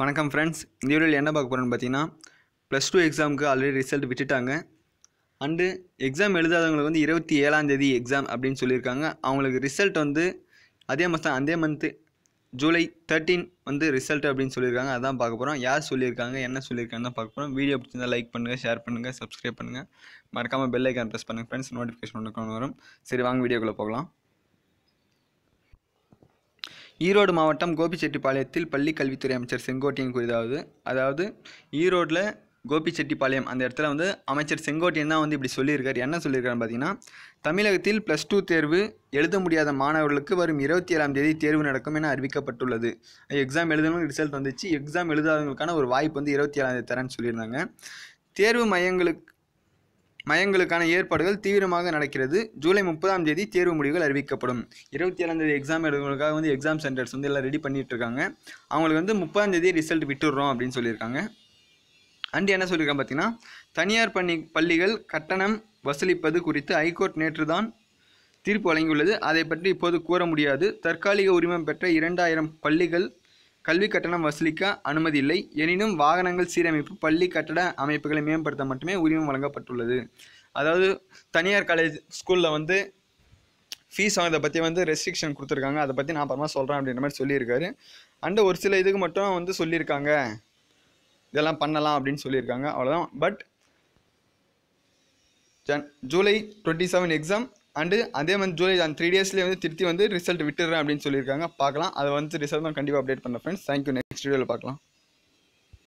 வணக்கம் ஃப்ரெண்ட்ஸ் இந்த வீடியோவில் என்ன பார்க்க போகிறோன்னு பார்த்தீங்கன்னா ப்ளஸ் டூ எக்ஸாமுக்கு ஆல்ரெடி ரிசல்ட் விட்டுட்டாங்க அண்டு எக்ஸாம் எழுதாதவங்களுக்கு வந்து இருபத்தி ஏழாந்தேதி எக்ஸாம் அப்படின்னு சொல்லியிருக்காங்க அவங்களுக்கு ரிசல்ட் வந்து அதே மாதம் அதே மந்த்து ஜூலை தேர்ட்டீன் வந்து ரிசல்ட் அப்படின்னு சொல்லியிருக்காங்க அதான் பார்க்க போகிறோம் யார் சொல்லியிருக்காங்க என்ன சொல்லியிருக்காங்க பார்க்க போகிறோம் வீடியோ பிடிச்சிருந்தால் லைக் பண்ணுங்கள் ஷேர் பண்ணுங்கள் சப்ஸ்கிரைப் பண்ணுங்கள் மறக்காமல் பெல் ஐக்கான் ப்ரெஸ் பண்ணுங்கள் ஃப்ரெண்ட்ஸ் நோட்டிஃபிகேஷன் ஒன்று வரும் சரி வாங்க வீடியோக்குள்ளே போகலாம் ஈரோடு மாவட்டம் கோபிச்செட்டிப்பாளையத்தில் பள்ளி கல்வித்துறை அமைச்சர் செங்கோட்டையன் கூறியதாவது அதாவது ஈரோட்டில் கோபிச்செட்டிப்பாளையம் அந்த இடத்துல வந்து அமைச்சர் செங்கோட்டையன் தான் வந்து இப்படி சொல்லியிருக்கார் என்ன சொல்லியிருக்காருன்னு பார்த்தீங்கன்னா தமிழகத்தில் ப்ளஸ் டூ தேர்வு எழுத முடியாத மாணவர்களுக்கு வரும் இருபத்தி ஏழாம் தேதி தேர்வு நடக்கும் என அறிவிக்கப்பட்டுள்ளது எக்ஸாம் எழுதணும் ரிசல்ட் வந்துச்சு எக்ஸாம் எழுதாதவங்களுக்கான ஒரு வாய்ப்பு வந்து இருபத்தி ஏழாம் தேதி தரேன்னு சொல்லியிருந்தாங்க தேர்வு மையங்களுக்கு மையங்களுக்கான ஏற்பாடுகள் தீவிரமாக நடக்கிறது ஜூலை முப்பதாம் தேதி தேர்வு முடிவுகள் அறிவிக்கப்படும் இருபத்தி ஏழாம் தேதி எக்ஸாம் எழுதுவதற்காக வந்து எக்ஸாம் சென்டர்ஸ் வந்து எல்லாம் ரெடி பண்ணிட்டு இருக்காங்க அவங்களுக்கு வந்து முப்பதாம் தேதி ரிசல்ட் விட்டுடுறோம் அப்படின்னு சொல்லியிருக்காங்க அண்டு என்ன சொல்லியிருக்காங்க பார்த்தீங்கன்னா தனியார் பள்ளி பள்ளிகள் கட்டணம் வசூலிப்பது குறித்து ஹைகோர்ட் நேற்று தான் தீர்ப்பு வழங்கியுள்ளது அதை பற்றி இப்போது கூற முடியாது தற்காலிக உரிமம் பெற்ற இரண்டாயிரம் பள்ளிகள் கல்வி கட்டணம் வசூலிக்க அனுமதி இல்லை எனினும் வாகனங்கள் சீரமைப்பு பள்ளி கட்டட அமைப்புகளை மேம்படுத்த மட்டுமே உரிமம் வழங்கப்பட்டுள்ளது அதாவது தனியார் காலேஜ் ஸ்கூலில் வந்து ஃபீஸ் வாங்கிறத பற்றி வந்து ரெஸ்ட்ரிக்ஷன் கொடுத்துருக்காங்க அதை பற்றி நான் அப்புறமா சொல்கிறேன் அப்படின்ற மாதிரி சொல்லியிருக்காரு அண்டு ஒரு சில இதுக்கு மட்டும் வந்து சொல்லியிருக்காங்க இதெல்லாம் பண்ணலாம் அப்படின்னு சொல்லியிருக்காங்க அவ்வளோதான் பட் ஜன் July twenty seven exam and அதே மாதிரி ஜூலை அந்த த்ரீ டேஸ்லேயே வந்து திருத்தி வந்து ரிசல்ட் விட்டுறேன் அப்படின்னு சொல்லியிருக்காங்க பார்க்கலாம் அதை வந்து ரிசல்ட் தான் கண்டிப்பாக அப்டேட் பண்ணுறேன் ஃப்ரெண்ட்ஸ் தேங்க்யூ நெக்ஸ்ட் வீடியோவில் பார்க்கலாம்